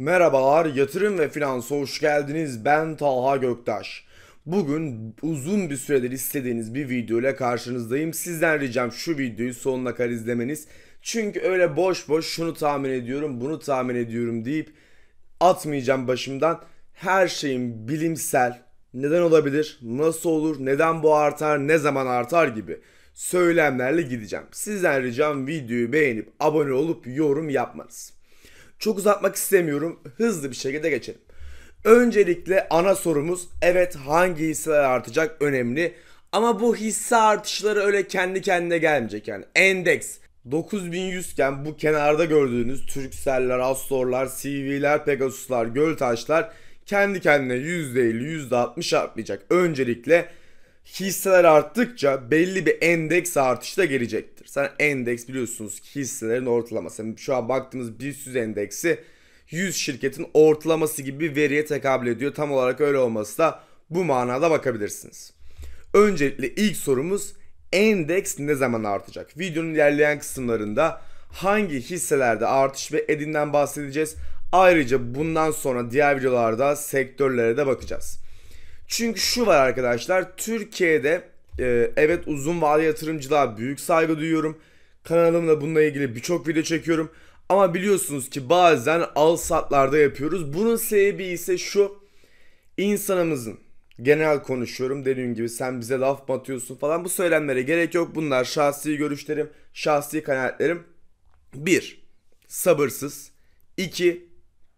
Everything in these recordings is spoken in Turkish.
Merhabalar, yatırım ve finansa hoş geldiniz. Ben Talha Göktaş. Bugün uzun bir süredir istediğiniz bir video ile karşınızdayım. Sizden ricam şu videoyu sonuna kadar izlemeniz. Çünkü öyle boş boş şunu tahmin ediyorum, bunu tahmin ediyorum deyip atmayacağım başımdan. Her şeyin bilimsel, neden olabilir, nasıl olur, neden bu artar, ne zaman artar gibi söylemlerle gideceğim. Sizden ricam videoyu beğenip abone olup yorum yapmanız. Çok uzatmak istemiyorum. Hızlı bir şekilde geçelim. Öncelikle ana sorumuz evet hangi hisseler artacak önemli. Ama bu hisse artışları öyle kendi kendine gelmeyecek yani. Endeks 9100 iken bu kenarda gördüğünüz Türkcell'ler, Astor'lar, CV'ler, Pegasus'lar, Göltaş'lar kendi kendine %50, %60 artmayacak. Öncelikle hisseler arttıkça belli bir endeks artışı da gelecektir. Sen endeks biliyorsunuz ki hisselerin ortalaması. Yani şu an baktığımız 100 endeksi 100 şirketin ortalaması gibi bir veriye tekabül ediyor. Tam olarak öyle olması da bu manada bakabilirsiniz. Öncelikle ilk sorumuz endeks ne zaman artacak? Videonun ilerleyen kısımlarında hangi hisselerde artış ve edinden bahsedeceğiz. Ayrıca bundan sonra diğer videolarda sektörlere de bakacağız. Çünkü şu var arkadaşlar Türkiye'de e, evet uzun vadeli yatırımcılığa büyük saygı duyuyorum. Kanalımda bununla ilgili birçok video çekiyorum. Ama biliyorsunuz ki bazen al satlarda yapıyoruz. Bunun sebebi ise şu insanımızın genel konuşuyorum dediğim gibi sen bize laf mı atıyorsun falan bu söylemlere gerek yok. Bunlar şahsi görüşlerim, şahsi kanaatlerim. 1. Sabırsız. 2.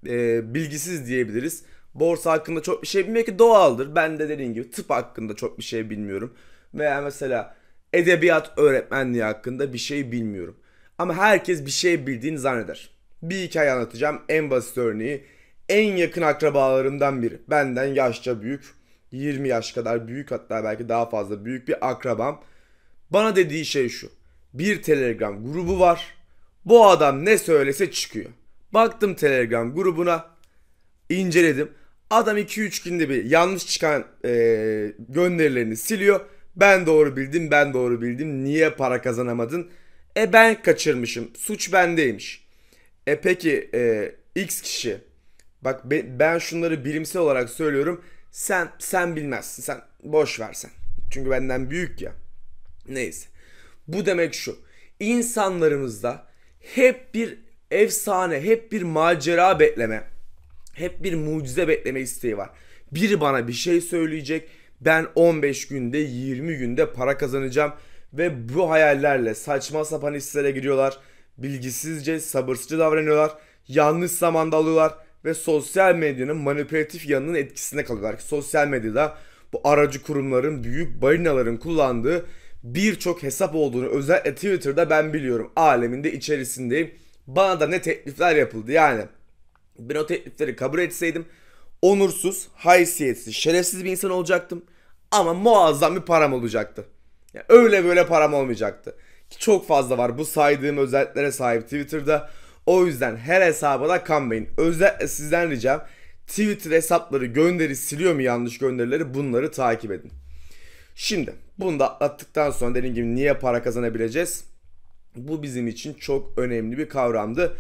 E, bilgisiz diyebiliriz. Borsa hakkında çok bir şey bilmiyor ki doğaldır. Ben de dediğim gibi tıp hakkında çok bir şey bilmiyorum. Veya mesela edebiyat öğretmenliği hakkında bir şey bilmiyorum. Ama herkes bir şey bildiğini zanneder. Bir hikaye anlatacağım. En basit örneği en yakın akrabalarımdan biri. Benden yaşça büyük. 20 yaş kadar büyük hatta belki daha fazla büyük bir akrabam. Bana dediği şey şu. Bir Telegram grubu var. Bu adam ne söylese çıkıyor. Baktım Telegram grubuna. inceledim. Adam 2-3 günde bir yanlış çıkan e, gönderilerini siliyor. Ben doğru bildim, ben doğru bildim. Niye para kazanamadın? E ben kaçırmışım. Suç bendeymiş. E peki e, X kişi. Bak be, ben şunları bilimsel olarak söylüyorum. Sen sen bilmezsin. Sen boş versen. Çünkü benden büyük ya. Neyse. Bu demek şu. İnsanlarımızda hep bir efsane, hep bir macera bekleme hep bir mucize bekleme isteği var. Biri bana bir şey söyleyecek. Ben 15 günde 20 günde para kazanacağım ve bu hayallerle saçma sapan hislere giriyorlar. Bilgisizce, sabırsızca davranıyorlar. Yanlış zamanda alıyorlar ve sosyal medyanın manipülatif yanının etkisinde kalıyorlar. Sosyal medyada bu aracı kurumların, büyük balinaların kullandığı birçok hesap olduğunu özellikle Twitter'da ben biliyorum. Aleminde içerisindeyim. Bana da ne teklifler yapıldı yani. Ben o teklifleri kabul etseydim onursuz, haysiyetsiz, şerefsiz bir insan olacaktım. Ama muazzam bir param olacaktı. Yani öyle böyle param olmayacaktı. Ki çok fazla var bu saydığım özelliklere sahip Twitter'da. O yüzden her hesaba da kanmayın. Özellikle sizden ricam Twitter hesapları gönderi siliyor mu yanlış gönderileri bunları takip edin. Şimdi bunu da atlattıktan sonra dediğim gibi niye para kazanabileceğiz? Bu bizim için çok önemli bir kavramdı.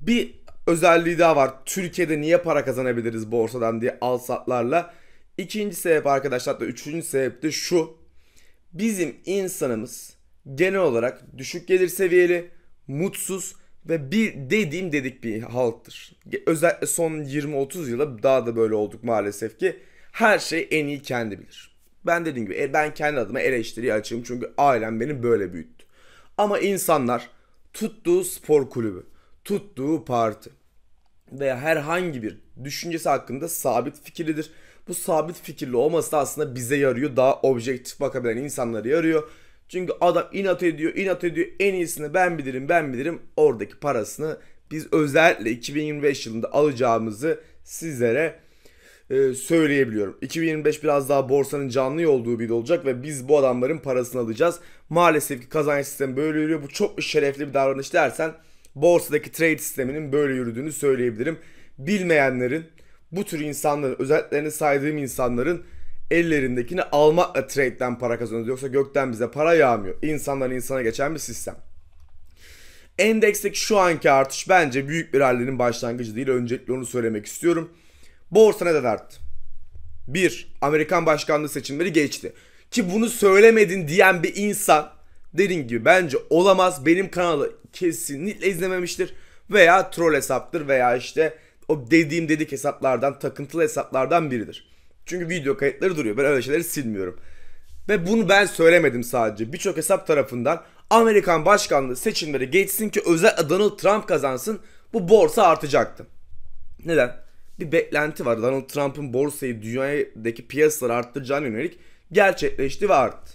Bir özelliği daha var. Türkiye'de niye para kazanabiliriz borsadan diye al satlarla. İkinci sebep arkadaşlar da üçüncü sebep de şu. Bizim insanımız genel olarak düşük gelir seviyeli, mutsuz ve bir dediğim dedik bir halktır. Özellikle son 20-30 yılda daha da böyle olduk maalesef ki her şey en iyi kendi bilir. Ben dediğim gibi e, ben kendi adıma eleştiri açığım çünkü ailem beni böyle büyüttü. Ama insanlar tuttuğu spor kulübü, tuttuğu parti veya herhangi bir düşüncesi hakkında sabit fikirlidir. Bu sabit fikirli olması da aslında bize yarıyor. Daha objektif bakabilen insanlara yarıyor. Çünkü adam inat ediyor, inat ediyor. En iyisini ben bilirim, ben bilirim. Oradaki parasını biz özellikle 2025 yılında alacağımızı sizlere e, söyleyebiliyorum. 2025 biraz daha borsanın canlı olduğu bir yıl olacak ve biz bu adamların parasını alacağız. Maalesef ki kazanç sistemi böyle yürüyor. Bu çok şerefli bir davranış dersen borsadaki trade sisteminin böyle yürüdüğünü söyleyebilirim. Bilmeyenlerin bu tür insanların özelliklerini saydığım insanların ellerindekini almakla trade'den para kazanıyoruz. Yoksa gökten bize para yağmıyor. İnsandan insana geçen bir sistem. Endeksteki şu anki artış bence büyük bir hallerin başlangıcı değil. Öncelikle onu söylemek istiyorum. Borsa neden arttı? 1. Amerikan başkanlığı seçimleri geçti. Ki bunu söylemedin diyen bir insan Dediğim gibi bence olamaz. Benim kanalı kesinlikle izlememiştir. Veya troll hesaptır veya işte o dediğim dedik hesaplardan, takıntılı hesaplardan biridir. Çünkü video kayıtları duruyor. Ben öyle şeyleri silmiyorum. Ve bunu ben söylemedim sadece. Birçok hesap tarafından Amerikan başkanlığı seçimleri geçsin ki özel Donald Trump kazansın. Bu borsa artacaktı. Neden? Bir beklenti var. Donald Trump'ın borsayı dünyadaki piyasaları arttıracağına yönelik gerçekleşti ve arttı.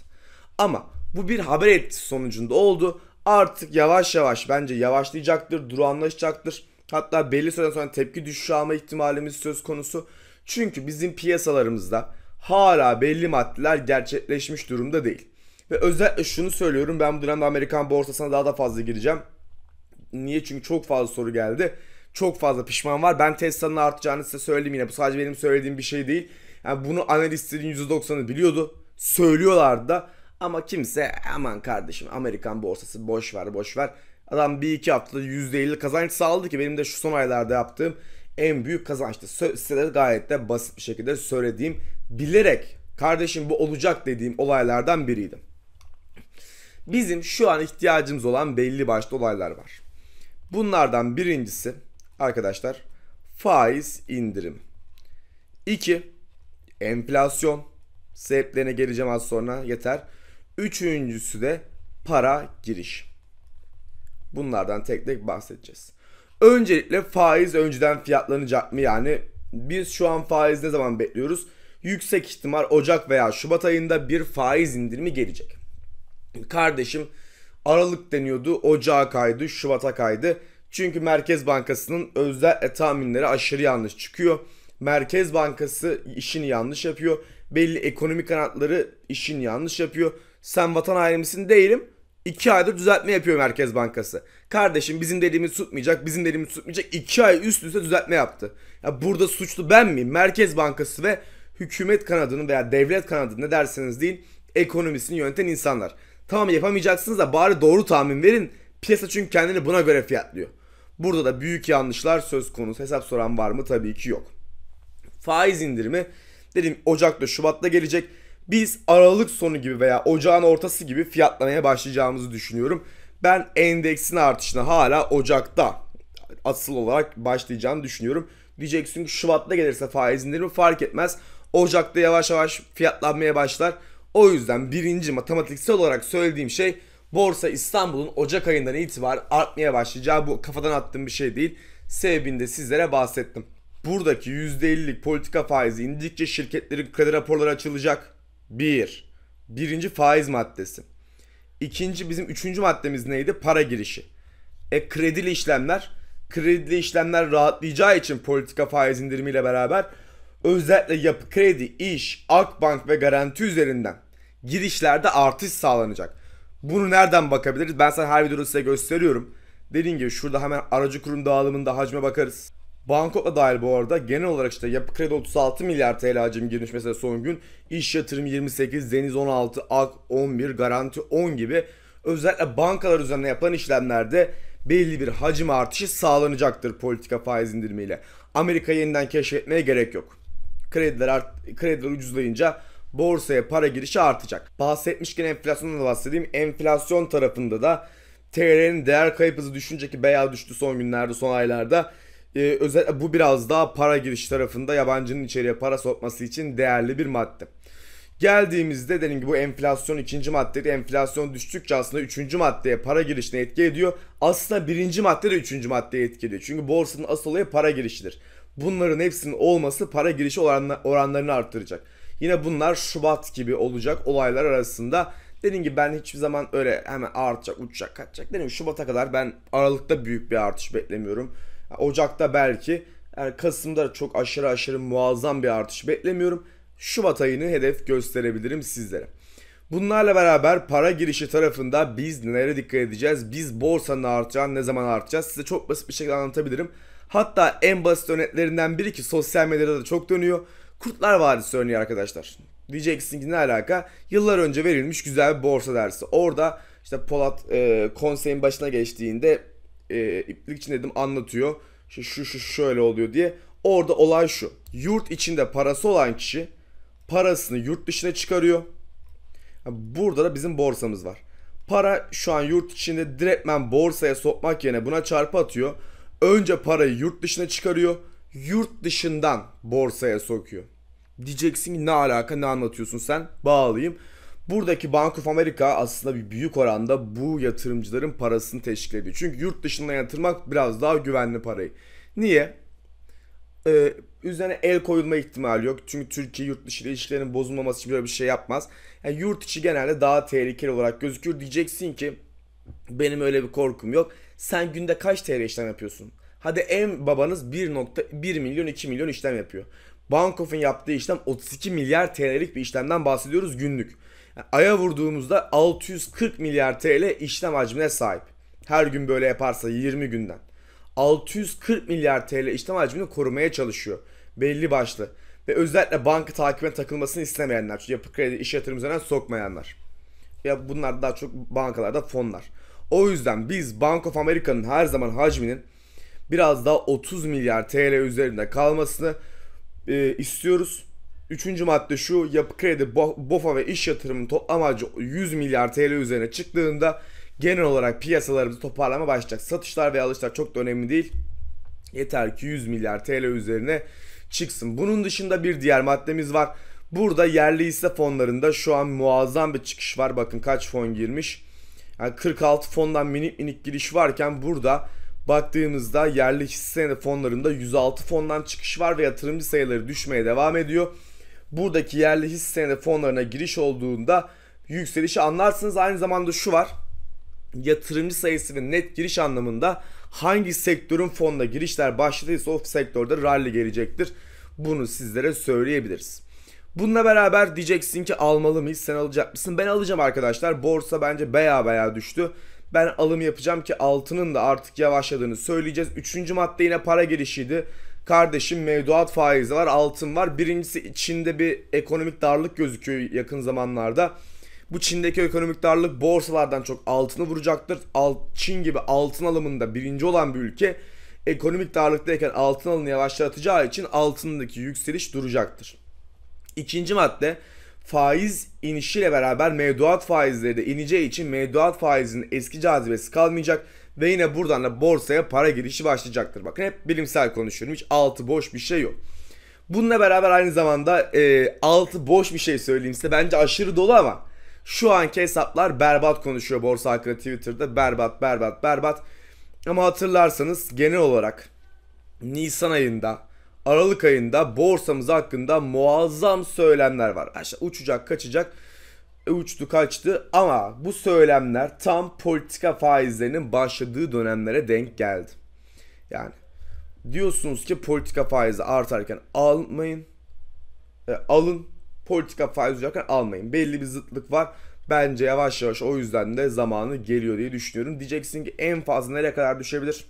Ama bu bir haber etkisi sonucunda oldu. Artık yavaş yavaş bence yavaşlayacaktır, duranlaşacaktır. Hatta belli süreden sonra tepki düşüşü alma ihtimalimiz söz konusu. Çünkü bizim piyasalarımızda hala belli maddeler gerçekleşmiş durumda değil. Ve özellikle şunu söylüyorum ben bu dönemde Amerikan borsasına daha da fazla gireceğim. Niye? Çünkü çok fazla soru geldi. Çok fazla pişman var. Ben Tesla'nın artacağını size söyleyeyim yine. Bu sadece benim söylediğim bir şey değil. Yani bunu analistlerin %90'ı biliyordu. Söylüyorlardı da. Ama kimse aman kardeşim Amerikan borsası boş ver boş ver. Adam bir iki haftada %50 kazanç sağladı ki benim de şu son aylarda yaptığım en büyük kazançtı. Size de gayet de basit bir şekilde söylediğim bilerek kardeşim bu olacak dediğim olaylardan biriydi. Bizim şu an ihtiyacımız olan belli başlı olaylar var. Bunlardan birincisi arkadaşlar faiz indirim. 2. Enflasyon. Sebeplerine geleceğim az sonra yeter. Üçüncüsü de para giriş. Bunlardan tek tek bahsedeceğiz. Öncelikle faiz önceden fiyatlanacak mı? Yani biz şu an faiz ne zaman bekliyoruz? Yüksek ihtimal Ocak veya Şubat ayında bir faiz indirimi gelecek. Kardeşim Aralık deniyordu, Ocağa kaydı, Şubat'a kaydı. Çünkü Merkez Bankası'nın özel e, tahminleri aşırı yanlış çıkıyor. Merkez Bankası işini yanlış yapıyor. Belli ekonomik kanatları işini yanlış yapıyor. Sen vatan hainimsin değilim. İki aydır düzeltme yapıyor Merkez Bankası. Kardeşim bizim dediğimiz tutmayacak, bizim dediğimiz tutmayacak. İki ay üst üste düzeltme yaptı. Ya burada suçlu ben miyim? Merkez Bankası ve hükümet kanadının veya devlet kanadının ne derseniz deyin ekonomisini yöneten insanlar. Tamam yapamayacaksınız da bari doğru tahmin verin. Piyasa çünkü kendini buna göre fiyatlıyor. Burada da büyük yanlışlar söz konusu. Hesap soran var mı? Tabii ki yok. Faiz indirimi dedim Ocak'ta Şubat'ta gelecek biz Aralık sonu gibi veya Ocağın ortası gibi fiyatlamaya başlayacağımızı düşünüyorum. Ben endeksin artışına hala Ocak'ta asıl olarak başlayacağını düşünüyorum. Diyeceksin ki Şubat'ta gelirse faiz indirimi fark etmez. Ocak'ta yavaş yavaş fiyatlanmaya başlar. O yüzden birinci matematiksel olarak söylediğim şey Borsa İstanbul'un Ocak ayından itibaren artmaya başlayacağı bu kafadan attığım bir şey değil. sebebinde sizlere bahsettim. Buradaki %50'lik politika faizi indikçe şirketlerin kredi raporları açılacak. 1. Birinci faiz maddesi. İkinci bizim üçüncü maddemiz neydi? Para girişi. E kredili işlemler. Kredili işlemler rahatlayacağı için politika faiz indirimiyle beraber özellikle yapı kredi, iş, Akbank ve garanti üzerinden girişlerde artış sağlanacak. Bunu nereden bakabiliriz? Ben sana her videoda size gösteriyorum. Dediğim gibi şurada hemen aracı kurum dağılımında hacme bakarız. Bangkok'a dahil bu arada genel olarak işte yapı kredi 36 milyar TL hacim girmiş mesela son gün. iş yatırım 28, deniz 16, ak 11, garanti 10 gibi özellikle bankalar üzerine yapılan işlemlerde belli bir hacim artışı sağlanacaktır politika faiz indirimiyle. Amerika yeniden keşfetmeye gerek yok. Krediler, art, krediler ucuzlayınca borsaya para girişi artacak. Bahsetmişken enflasyondan da bahsedeyim. Enflasyon tarafında da TL'nin değer kayıp hızı düşünce ki bayağı düştü son günlerde son aylarda e, ee, özellikle bu biraz daha para giriş tarafında yabancının içeriye para sokması için değerli bir madde. Geldiğimizde dediğim gibi bu enflasyon ikinci maddeydi. Enflasyon düştükçe aslında üçüncü maddeye para girişine etki ediyor. Aslında birinci madde de üçüncü maddeye etki ediyor. Çünkü borsanın asıl olayı para girişidir. Bunların hepsinin olması para girişi oranlarını arttıracak. Yine bunlar Şubat gibi olacak olaylar arasında. Dediğim gibi ben hiçbir zaman öyle hemen artacak, uçacak, kaçacak. Dediğim gibi Şubat'a kadar ben Aralık'ta büyük bir artış beklemiyorum. Ocak'ta belki. Yani Kasım'da çok aşırı aşırı muazzam bir artış beklemiyorum. Şubat ayını hedef gösterebilirim sizlere. Bunlarla beraber para girişi tarafında biz nereye dikkat edeceğiz? Biz borsanın artacağını ne zaman artacağız? Size çok basit bir şekilde anlatabilirim. Hatta en basit örneklerinden biri ki sosyal medyada da çok dönüyor. Kurtlar Vadisi örneği arkadaşlar. Diyeceksin ki ne alaka? Yıllar önce verilmiş güzel bir borsa dersi. Orada işte Polat e, konseyin başına geçtiğinde e, iplik için dedim anlatıyor. İşte şu şu şöyle oluyor diye. Orada olay şu. Yurt içinde parası olan kişi parasını yurt dışına çıkarıyor. Burada da bizim borsamız var. Para şu an yurt içinde direktmen borsaya sokmak yerine buna çarpı atıyor. Önce parayı yurt dışına çıkarıyor. Yurt dışından borsaya sokuyor. Diyeceksin ki ne alaka ne anlatıyorsun sen? Bağlayayım. Buradaki Bank of America aslında bir büyük oranda bu yatırımcıların parasını teşkil ediyor. Çünkü yurt dışından yatırmak biraz daha güvenli parayı. Niye? Ee, üzerine el koyulma ihtimali yok. Çünkü Türkiye yurt dışı ile bozulmaması için böyle bir şey yapmaz. Yani yurt içi genelde daha tehlikeli olarak gözükür. Diyeceksin ki benim öyle bir korkum yok. Sen günde kaç TL işlem yapıyorsun? Hadi en babanız 1.1 milyon 2 milyon işlem yapıyor. Bank Bankoff'un yaptığı işlem 32 milyar TL'lik bir işlemden bahsediyoruz günlük aya vurduğumuzda 640 milyar TL işlem hacmine sahip. Her gün böyle yaparsa 20 günden. 640 milyar TL işlem hacmini korumaya çalışıyor. Belli başlı. Ve özellikle banka takibine takılmasını istemeyenler. Çünkü yapı kredi iş yatırım üzerinden sokmayanlar. Ya bunlar daha çok bankalarda fonlar. O yüzden biz Bank of America'nın her zaman hacminin biraz daha 30 milyar TL üzerinde kalmasını e, istiyoruz. Üçüncü madde şu yapı kredi, BOFA ve iş yatırımının toplam harcı 100 milyar TL üzerine çıktığında genel olarak piyasalarımızda toparlama başlayacak. Satışlar ve alışlar çok da önemli değil. Yeter ki 100 milyar TL üzerine çıksın. Bunun dışında bir diğer maddemiz var. Burada yerli hisse fonlarında şu an muazzam bir çıkış var. Bakın kaç fon girmiş. Yani 46 fondan minik minik giriş varken burada baktığımızda yerli hisse fonlarında 106 fondan çıkış var ve yatırımcı sayıları düşmeye devam ediyor buradaki yerli hisse senedi fonlarına giriş olduğunda yükselişi anlarsınız. Aynı zamanda şu var. Yatırımcı sayısı ve net giriş anlamında hangi sektörün fonda girişler başladıysa o sektörde rally gelecektir. Bunu sizlere söyleyebiliriz. Bununla beraber diyeceksin ki almalı mıyız sen alacak mısın? Ben alacağım arkadaşlar. Borsa bence baya baya düştü. Ben alım yapacağım ki altının da artık yavaşladığını söyleyeceğiz. Üçüncü madde yine para girişiydi. Kardeşim mevduat faizi var, altın var. Birincisi Çin'de bir ekonomik darlık gözüküyor yakın zamanlarda. Bu Çin'deki ekonomik darlık borsalardan çok altını vuracaktır. Alt, Çin gibi altın alımında birinci olan bir ülke ekonomik darlıktayken altın alını yavaşlatacağı için altındaki yükseliş duracaktır. İkinci madde faiz inişiyle beraber mevduat faizleri de ineceği için mevduat faizinin eski cazibesi kalmayacak ve yine buradan da borsaya para girişi başlayacaktır. Bakın hep bilimsel konuşuyorum. Hiç altı boş bir şey yok. Bununla beraber aynı zamanda e, altı boş bir şey söyleyeyim size. Bence aşırı dolu ama şu anki hesaplar berbat konuşuyor borsa hakkında Twitter'da. Berbat, berbat, berbat. Ama hatırlarsanız genel olarak Nisan ayında, Aralık ayında borsamız hakkında muazzam söylemler var. Aşağı uçacak, kaçacak. E, uçtu kaçtı ama bu söylemler tam politika faizlerinin başladığı dönemlere denk geldi. Yani diyorsunuz ki politika faizi artarken almayın. E, alın. Politika faizi uçarken almayın. Belli bir zıtlık var. Bence yavaş yavaş o yüzden de zamanı geliyor diye düşünüyorum. Diyeceksin ki en fazla nereye kadar düşebilir?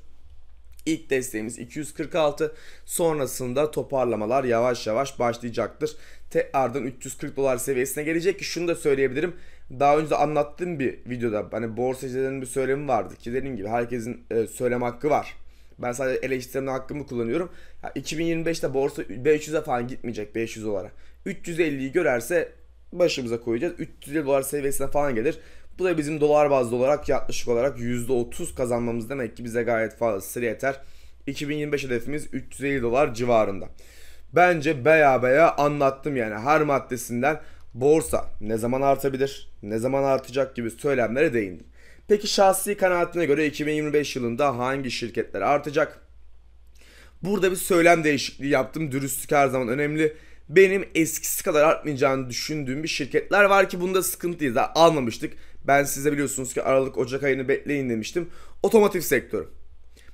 İlk desteğimiz 246. Sonrasında toparlamalar yavaş yavaş başlayacaktır. Tekrardan 340 dolar seviyesine gelecek ki şunu da söyleyebilirim. Daha önce de anlattığım bir videoda hani borsacıların bir söylemi vardı ki dediğim gibi herkesin e, söylem hakkı var. Ben sadece eleştirme hakkımı kullanıyorum. Ya 2025'te borsa 500'e falan gitmeyecek 500 dolara. 350'yi görerse başımıza koyacağız. 350 dolar seviyesine falan gelir. Bu da bizim dolar bazlı olarak yaklaşık olarak %30 kazanmamız demek ki bize gayet fazlasıyla yeter. 2025 hedefimiz 350 dolar civarında. Bence baya baya anlattım yani her maddesinden borsa ne zaman artabilir, ne zaman artacak gibi söylemlere değindim. Peki şahsi kanaatine göre 2025 yılında hangi şirketler artacak? Burada bir söylem değişikliği yaptım. Dürüstlük her zaman önemli. Benim eskisi kadar artmayacağını düşündüğüm bir şirketler var ki bunda sıkıntıyız. Almamıştık. Ben size biliyorsunuz ki Aralık Ocak ayını bekleyin demiştim. Otomotiv sektörü.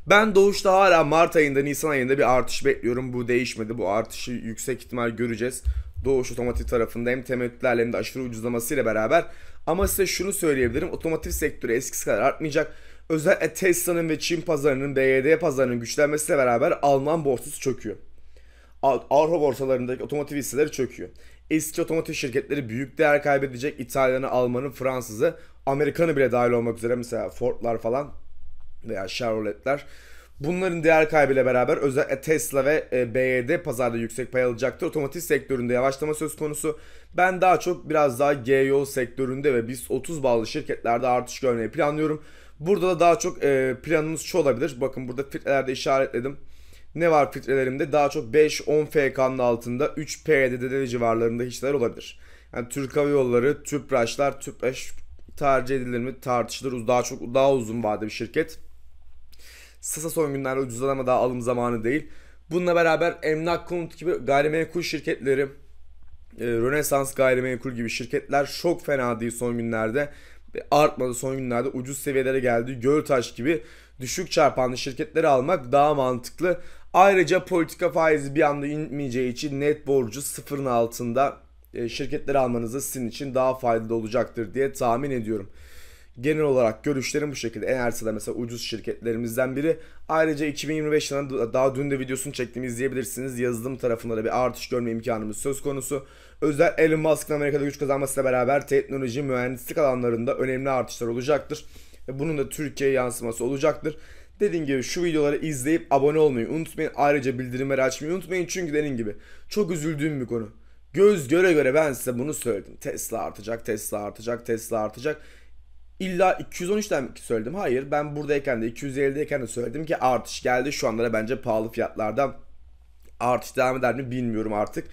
Ben doğuşta hala Mart ayında Nisan ayında bir artış bekliyorum. Bu değişmedi. Bu artışı yüksek ihtimal göreceğiz. Doğuş otomotiv tarafında hem temettülerle hem de aşırı ucuzlamasıyla beraber. Ama size şunu söyleyebilirim. Otomotiv sektörü eskisi kadar artmayacak. Özellikle Tesla'nın ve Çin pazarının, BYD pazarının güçlenmesiyle beraber Alman borsası çöküyor. Avrupa borsalarındaki otomotiv hisseleri çöküyor. Eski otomotiv şirketleri büyük değer kaybedecek. İtalyanı, Almanı, Fransızı, Amerikanı bile dahil olmak üzere mesela Ford'lar falan veya Chevrolet'ler. Bunların değer kaybıyla beraber özellikle Tesla ve e, BYD pazarda yüksek pay alacaktır. Otomotiv sektöründe yavaşlama söz konusu. Ben daha çok biraz daha G-Yol sektöründe ve biz 30 bağlı şirketlerde artış görmeyi planlıyorum. Burada da daha çok e, planımız şu olabilir. Bakın burada filtrelerde işaretledim ne var filtrelerimde? Daha çok 5-10 FK'nın altında 3 PDD'de civarlarında işler olabilir. Yani Türk Hava Yolları, Tüpraşlar, Tüpraş tercih edilir mi tartışılır. Daha çok daha uzun vadeli bir şirket. Sasa son günlerde ama daha alım zamanı değil. Bununla beraber emlak konut gibi gayrimenkul şirketleri, e, Rönesans gayrimenkul gibi şirketler çok fena değil son günlerde. E, artmadı son günlerde ucuz seviyelere geldi. Göltaş gibi düşük çarpanlı şirketleri almak daha mantıklı. Ayrıca politika faizi bir anda inmeyeceği için net borcu sıfırın altında e, şirketleri almanızı sizin için daha faydalı olacaktır diye tahmin ediyorum. Genel olarak görüşlerim bu şekilde. Enerjisa da mesela ucuz şirketlerimizden biri. Ayrıca 2025 yılında daha dün de videosunu çektim izleyebilirsiniz. Yazılım tarafında da bir artış görme imkanımız söz konusu. Özel Elon Musk'ın Amerika'da güç kazanmasıyla beraber teknoloji, mühendislik alanlarında önemli artışlar olacaktır. Bunun da Türkiye yansıması olacaktır. Dediğim gibi şu videoları izleyip abone olmayı unutmayın. Ayrıca bildirimleri açmayı unutmayın. Çünkü dediğim gibi çok üzüldüğüm bir konu. Göz göre göre ben size bunu söyledim. Tesla artacak, Tesla artacak, Tesla artacak. İlla 213'ten mi söyledim. Hayır ben buradayken de 250'deyken de söyledim ki artış geldi. Şu anlara bence pahalı fiyatlarda artış devam eder mi bilmiyorum artık.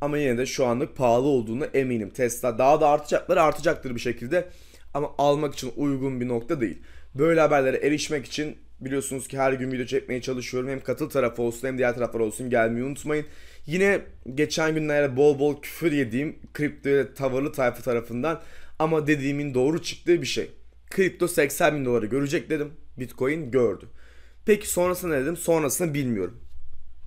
Ama yine de şu anlık pahalı olduğunu eminim. Tesla daha da artacaklar artacaktır bir şekilde. Ama almak için uygun bir nokta değil. Böyle haberlere erişmek için Biliyorsunuz ki her gün video çekmeye çalışıyorum. Hem katıl tarafı olsun hem diğer taraflar olsun gelmeyi unutmayın. Yine geçen günlerde bol bol küfür yediğim kripto tavırlı tayfa tarafından ama dediğimin doğru çıktığı bir şey. Kripto 80 bin doları görecek dedim. Bitcoin gördü. Peki sonrasında ne dedim? Sonrasını bilmiyorum.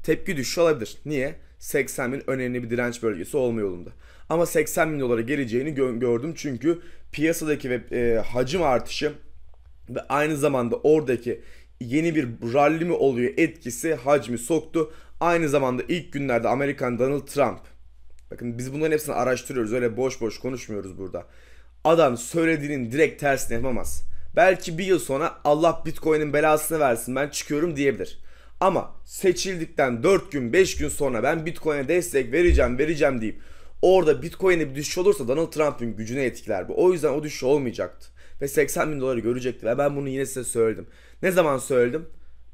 Tepki düşüşü olabilir. Niye? 80 bin önemli bir direnç bölgesi olma yolunda. Ama 80 bin dolara geleceğini gö- gördüm çünkü piyasadaki ve e, hacim artışı ve aynı zamanda oradaki yeni bir ralli mi oluyor etkisi hacmi soktu. Aynı zamanda ilk günlerde Amerikan Donald Trump bakın biz bunların hepsini araştırıyoruz öyle boş boş konuşmuyoruz burada. Adam söylediğinin direkt tersini yapamaz. Belki bir yıl sonra Allah Bitcoin'in belasını versin ben çıkıyorum diyebilir. Ama seçildikten 4 gün 5 gün sonra ben Bitcoin'e destek vereceğim vereceğim deyip Orada Bitcoin'e bir düşüş olursa Donald Trump'ın gücüne etkiler bu. O yüzden o düşüş olmayacaktı. Ve 80 bin doları görecekti ve ben bunu yine size söyledim. Ne zaman söyledim?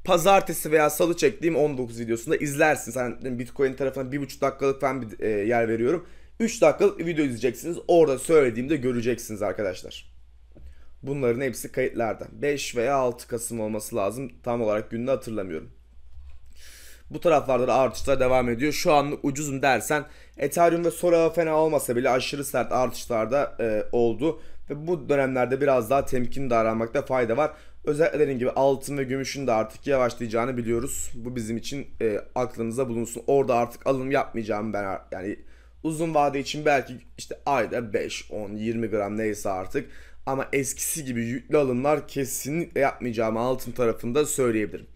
Pazartesi veya salı çektiğim 19 videosunda izlersiniz. Hani Bitcoin tarafına 1,5 dakikalık ben bir e, yer veriyorum. 3 dakikalık video izleyeceksiniz. Orada söylediğimde göreceksiniz arkadaşlar. Bunların hepsi kayıtlarda. 5 veya 6 Kasım olması lazım. Tam olarak gününü hatırlamıyorum. Bu taraflarda da artışlar devam ediyor. Şu anlık ucuzum dersen Ethereum ve Solana fena olmasa bile aşırı sert artışlarda e, oldu. Ve bu dönemlerde biraz daha temkin davranmakta fayda var. Özellikle dediğim gibi altın ve gümüşün de artık yavaşlayacağını biliyoruz. Bu bizim için e, aklınıza bulunsun. Orada artık alım yapmayacağım ben yani uzun vade için belki işte ayda 5, 10, 20 gram neyse artık ama eskisi gibi yüklü alımlar kesinlikle yapmayacağımı altın tarafında söyleyebilirim.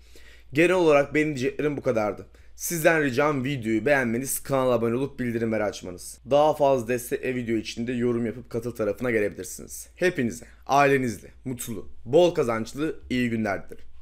Genel olarak benim diyeceklerim bu kadardı. Sizden ricam videoyu beğenmeniz, kanala abone olup bildirimleri açmanız. Daha fazla destekle video için de yorum yapıp katıl tarafına gelebilirsiniz. Hepinize, ailenizle, mutlu, bol kazançlı iyi günler dilerim.